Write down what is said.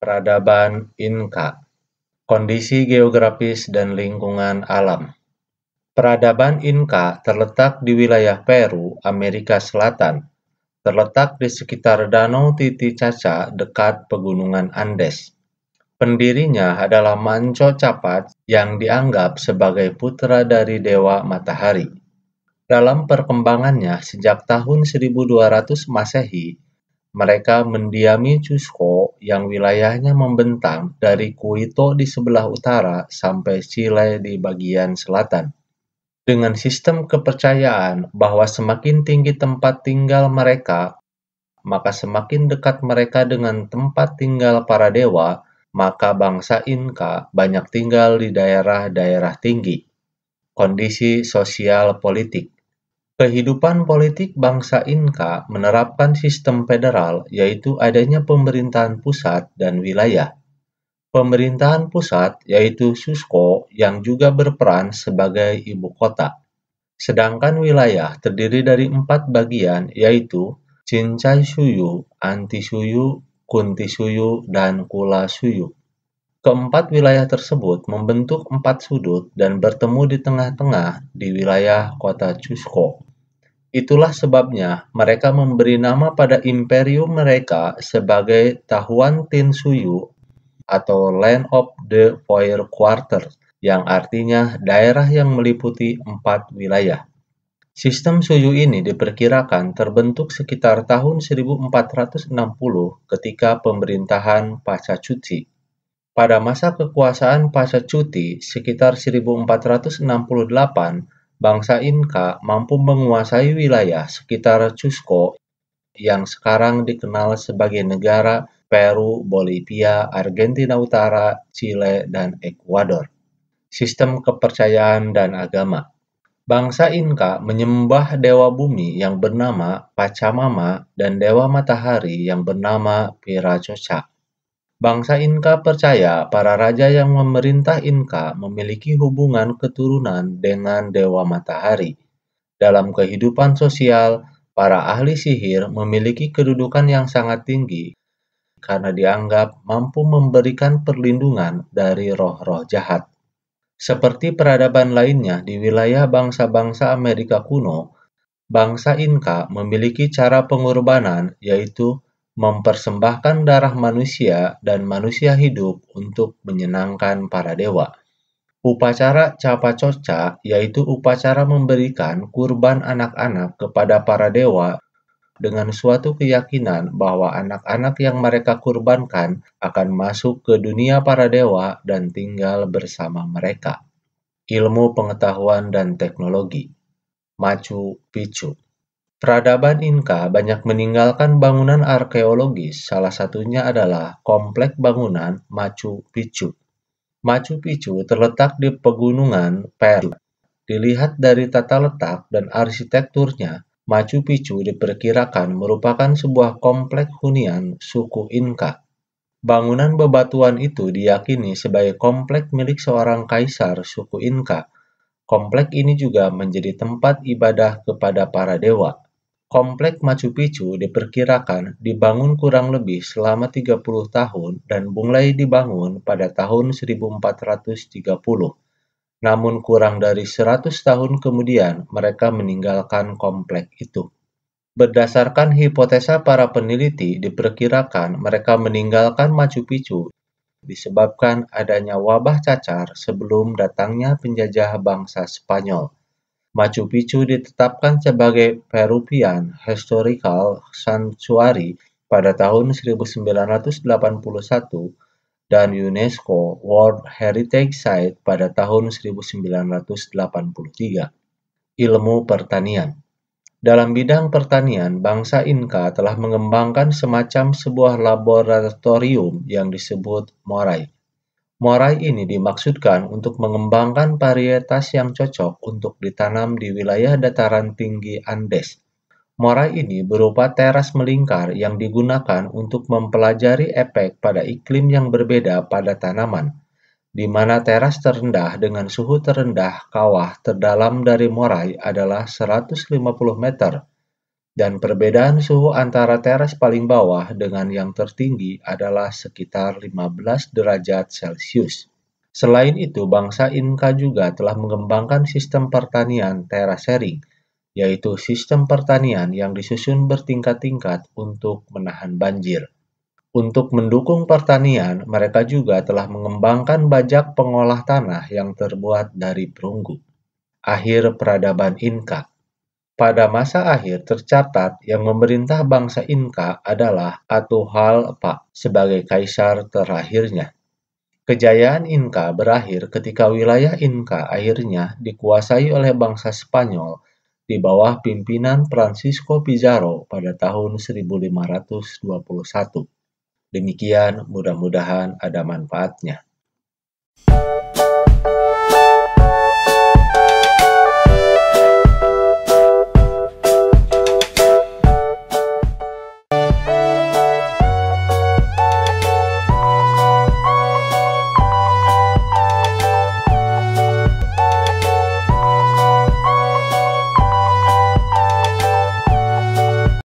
Peradaban Inka, kondisi geografis dan lingkungan alam. Peradaban Inka terletak di wilayah Peru, Amerika Selatan, terletak di sekitar Danau Titicaca dekat pegunungan Andes. Pendirinya adalah Manco Capac yang dianggap sebagai putra dari Dewa Matahari. Dalam perkembangannya sejak tahun 1200 Masehi mereka mendiami Cusco yang wilayahnya membentang dari Quito di sebelah utara sampai Chile di bagian selatan. Dengan sistem kepercayaan bahwa semakin tinggi tempat tinggal mereka, maka semakin dekat mereka dengan tempat tinggal para dewa, maka bangsa Inka banyak tinggal di daerah-daerah tinggi. Kondisi sosial politik Kehidupan politik bangsa Inka menerapkan sistem federal, yaitu adanya pemerintahan pusat dan wilayah. Pemerintahan pusat yaitu Susko yang juga berperan sebagai ibu kota. Sedangkan wilayah terdiri dari empat bagian yaitu Cincai Suyu, Anti Suyu, Kunti Suyu, dan Kula Suyu. Keempat wilayah tersebut membentuk empat sudut dan bertemu di tengah-tengah di wilayah kota Cusco. Itulah sebabnya mereka memberi nama pada imperium mereka sebagai Tahuan Tinsuyu atau Land of the Fire Quarter, yang artinya daerah yang meliputi empat wilayah. Sistem Suyu ini diperkirakan terbentuk sekitar tahun 1460 ketika pemerintahan Pachacuti. Pada masa kekuasaan Pachacuti sekitar 1468, bangsa Inka mampu menguasai wilayah sekitar Cusco yang sekarang dikenal sebagai negara Peru, Bolivia, Argentina Utara, Chile, dan Ekuador. Sistem kepercayaan dan agama. Bangsa Inka menyembah dewa bumi yang bernama Pachamama dan dewa matahari yang bernama Viracocha. Bangsa Inka percaya para raja yang memerintah Inka memiliki hubungan keturunan dengan dewa matahari. Dalam kehidupan sosial, para ahli sihir memiliki kedudukan yang sangat tinggi karena dianggap mampu memberikan perlindungan dari roh-roh jahat. Seperti peradaban lainnya di wilayah bangsa-bangsa Amerika kuno, bangsa Inka memiliki cara pengorbanan, yaitu mempersembahkan darah manusia dan manusia hidup untuk menyenangkan para dewa. Upacara capacoca yaitu upacara memberikan kurban anak-anak kepada para dewa dengan suatu keyakinan bahwa anak-anak yang mereka kurbankan akan masuk ke dunia para dewa dan tinggal bersama mereka. Ilmu pengetahuan dan teknologi. Machu Picchu Peradaban Inka banyak meninggalkan bangunan arkeologis, salah satunya adalah komplek bangunan Machu Picchu. Machu Picchu terletak di pegunungan Peru. Dilihat dari tata letak dan arsitekturnya, Machu Picchu diperkirakan merupakan sebuah komplek hunian suku Inka. Bangunan bebatuan itu diyakini sebagai komplek milik seorang kaisar suku Inka. Komplek ini juga menjadi tempat ibadah kepada para dewa. Komplek Machu Picchu diperkirakan dibangun kurang lebih selama 30 tahun dan mulai dibangun pada tahun 1430. Namun kurang dari 100 tahun kemudian mereka meninggalkan komplek itu. Berdasarkan hipotesa para peneliti, diperkirakan mereka meninggalkan Machu Picchu disebabkan adanya wabah cacar sebelum datangnya penjajah bangsa Spanyol. Machu Picchu ditetapkan sebagai Peruvian Historical Sanctuary pada tahun 1981 dan UNESCO World Heritage Site pada tahun 1983. Ilmu pertanian dalam bidang pertanian, bangsa Inka telah mengembangkan semacam sebuah laboratorium yang disebut Morai. Morai ini dimaksudkan untuk mengembangkan varietas yang cocok untuk ditanam di wilayah dataran tinggi Andes. Morai ini berupa teras melingkar yang digunakan untuk mempelajari efek pada iklim yang berbeda pada tanaman, di mana teras terendah dengan suhu terendah kawah terdalam dari morai adalah 150 meter dan perbedaan suhu antara teras paling bawah dengan yang tertinggi adalah sekitar 15 derajat Celcius. Selain itu, bangsa Inka juga telah mengembangkan sistem pertanian terasering, yaitu sistem pertanian yang disusun bertingkat-tingkat untuk menahan banjir. Untuk mendukung pertanian, mereka juga telah mengembangkan bajak pengolah tanah yang terbuat dari perunggu. Akhir peradaban Inka pada masa akhir tercatat yang memerintah bangsa Inka adalah Atuhalpa sebagai kaisar terakhirnya. Kejayaan Inka berakhir ketika wilayah Inka akhirnya dikuasai oleh bangsa Spanyol di bawah pimpinan Francisco Pizarro pada tahun 1521. Demikian mudah-mudahan ada manfaatnya.